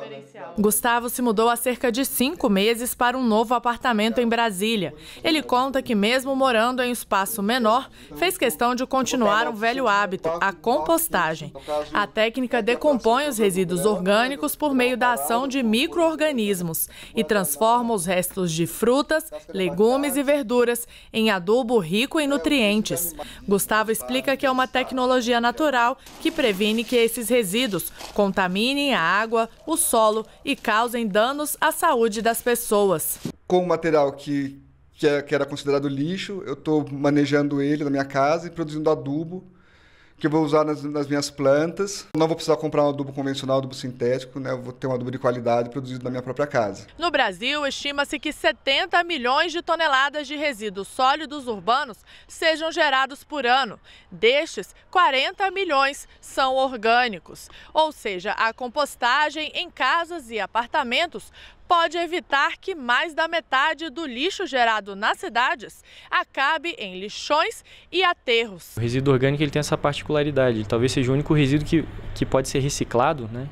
Né? Gustavo se mudou há cerca de cinco meses para um novo apartamento em Brasília. Ele conta que, mesmo morando em um espaço menor, fez questão de continuar um velho hábito, a compostagem. A técnica decompõe os resíduos orgânicos por meio da ação de micro-organismos e transforma os restos de frutas, legumes e verduras em adubo rico em nutrientes. Gustavo explica que é uma tecnologia natural que previne que esses resíduos contaminem a água, o solo e causem danos à saúde das pessoas. Com o material que, que, é, era considerado lixo, eu estou manejando ele na minha casa e produzindo adubo que eu vou usar nas, nas, minhas plantas. Não vou precisar comprar um adubo convencional, adubo sintético, né? Eu vou ter um adubo de qualidade produzido na minha própria casa. No Brasil, estima-se que 70 milhões de toneladas de resíduos sólidos urbanos sejam gerados por ano. Destes, 40 milhões são orgânicos, ou seja, a compostagem em casas e apartamentos pode evitar que mais da metade do lixo gerado nas cidades acabe em lixões e aterros. O resíduo orgânico ele tem essa particularidade, talvez seja o único resíduo que, que pode ser reciclado, né?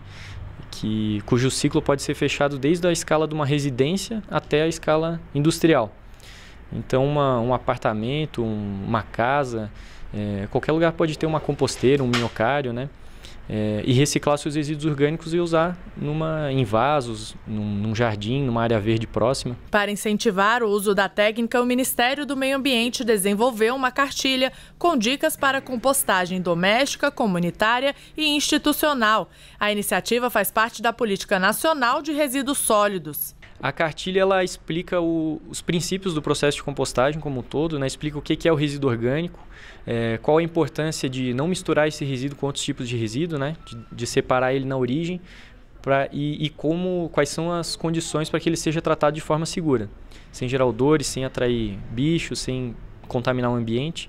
Que, cujo ciclo pode ser fechado desde a escala de uma residência até a escala industrial. Então, uma, um apartamento, um, uma casa, é, qualquer lugar pode ter uma composteira, um minhocário, né? É, e reciclar seus resíduos orgânicos e usar numa, em vasos, num, num, jardim, numa área verde próxima. Para incentivar o uso da técnica, o Ministério do Meio Ambiente desenvolveu uma cartilha com dicas para compostagem doméstica, comunitária e institucional. A iniciativa faz parte da Política Nacional de Resíduos Sólidos. A cartilha ela explica o, os princípios do processo de compostagem como um todo, né? explica o que, que é o resíduo orgânico, é, qual a importância de não misturar esse resíduo com outros tipos de resíduo, né? de, de separar ele na origem pra, e, e como, quais são as condições para que ele seja tratado de forma segura, sem gerar odores, sem atrair bichos, sem contaminar o ambiente.